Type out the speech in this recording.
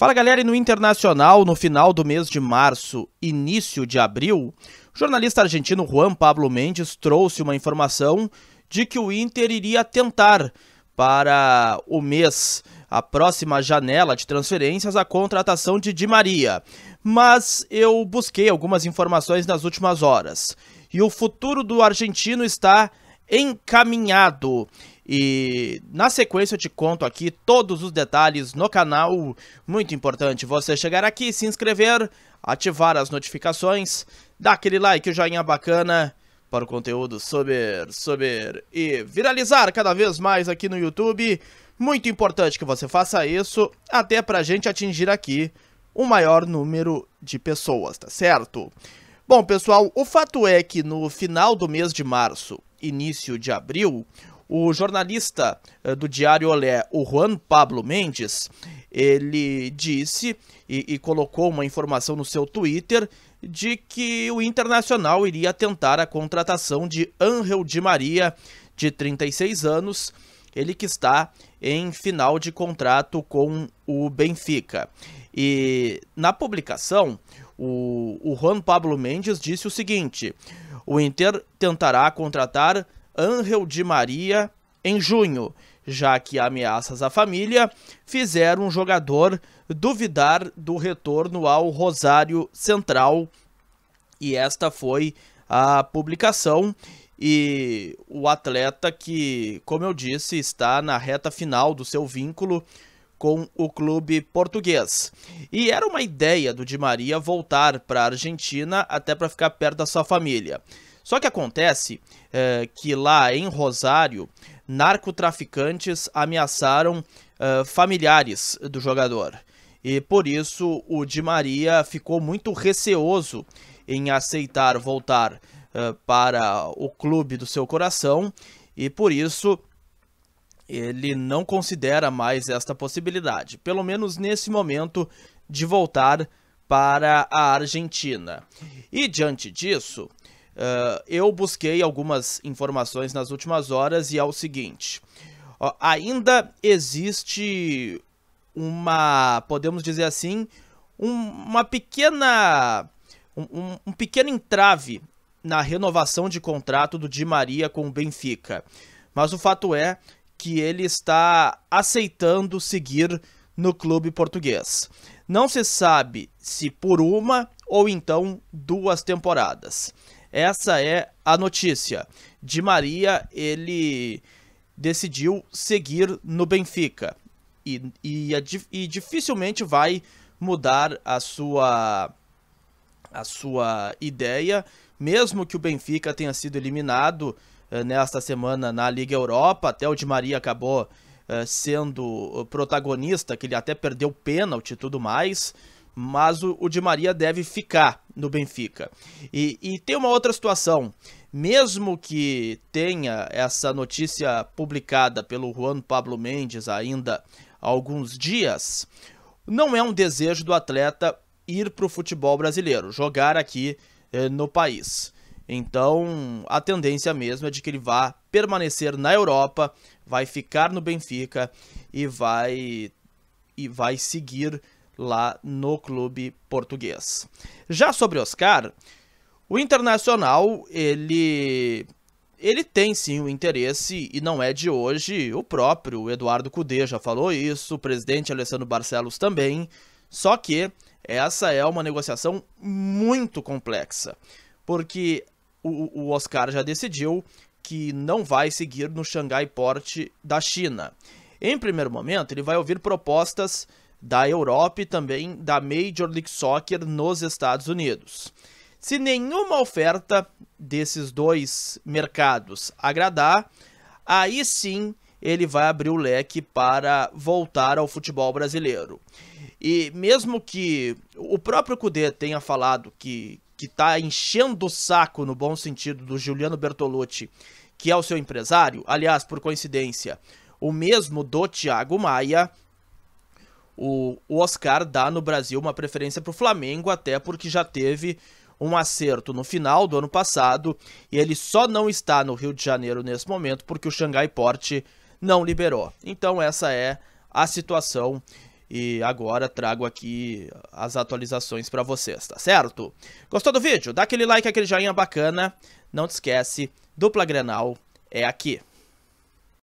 Fala galera, e no Internacional, no final do mês de março, início de abril, o jornalista argentino Juan Pablo Mendes trouxe uma informação de que o Inter iria tentar para o mês, a próxima janela de transferências, a contratação de Di Maria. Mas eu busquei algumas informações nas últimas horas. E o futuro do argentino está encaminhado. E na sequência eu te conto aqui todos os detalhes no canal. Muito importante você chegar aqui, se inscrever, ativar as notificações, dar aquele like, o joinha bacana para o conteúdo subir, subir e viralizar cada vez mais aqui no YouTube. Muito importante que você faça isso, até para a gente atingir aqui o maior número de pessoas, tá certo? Bom, pessoal, o fato é que no final do mês de março, início de abril, o jornalista eh, do Diário Olé, o Juan Pablo Mendes, ele disse e, e colocou uma informação no seu Twitter de que o Internacional iria tentar a contratação de Angel Di Maria, de 36 anos, ele que está em final de contrato com o Benfica. E na publicação, o, o Juan Pablo Mendes disse o seguinte: o Inter tentará contratar Angel de Maria em junho, já que ameaças à família fizeram o jogador duvidar do retorno ao Rosário Central. E esta foi a publicação e o atleta que, como eu disse, está na reta final do seu vínculo com o clube português. E era uma ideia do Di Maria voltar para a Argentina até para ficar perto da sua família. Só que acontece é, que lá em Rosário, narcotraficantes ameaçaram é, familiares do jogador. E por isso o Di Maria ficou muito receoso em aceitar voltar é, para o clube do seu coração. E por isso ele não considera mais esta possibilidade, pelo menos nesse momento, de voltar para a Argentina. E diante disso, Uh, eu busquei algumas informações nas últimas horas e é o seguinte: ó, ainda existe uma, podemos dizer assim, um, uma pequena, um, um pequeno entrave na renovação de contrato do Di Maria com o Benfica. Mas o fato é que ele está aceitando seguir no clube português. Não se sabe se por uma ou então duas temporadas. Essa é a notícia. Di Maria, ele decidiu seguir no Benfica. E, e, e dificilmente vai mudar a sua, a sua ideia, mesmo que o Benfica tenha sido eliminado eh, nesta semana na Liga Europa. Até o Di Maria acabou uh, sendo protagonista, que ele até perdeu pênalti e tudo mais. Mas o, o Di Maria deve ficar no Benfica. E, e tem uma outra situação. Mesmo que tenha essa notícia publicada pelo Juan Pablo Mendes ainda há alguns dias, não é um desejo do atleta ir para o futebol brasileiro, jogar aqui eh, no país. Então, a tendência mesmo é de que ele vá permanecer na Europa, vai ficar no Benfica e vai e vai seguir lá no clube português. Já sobre Oscar, o Internacional, ele ele tem sim o interesse e não é de hoje. O próprio Eduardo Cudê já falou isso, o presidente Alessandro Barcelos também. Só que essa é uma negociação muito complexa, porque o, o Oscar já decidiu que não vai seguir no Xangai Port da China. Em primeiro momento, ele vai ouvir propostas da Europa e também da Major League Soccer nos Estados Unidos. Se nenhuma oferta desses dois mercados agradar, aí sim ele vai abrir o leque para voltar ao futebol brasileiro. E mesmo que o próprio Cudê tenha falado que que está enchendo o saco no bom sentido do Juliano Bertolucci, que é o seu empresário, aliás, por coincidência, o mesmo do Thiago Maia, o Oscar dá no Brasil uma preferência para o Flamengo, até porque já teve um acerto no final do ano passado e ele só não está no Rio de Janeiro nesse momento porque o Xangai Porte não liberou. Então essa é a situação e agora trago aqui as atualizações para vocês, tá certo? Gostou do vídeo? Dá aquele like, aquele joinha bacana. Não te esquece, dupla Grenal é aqui.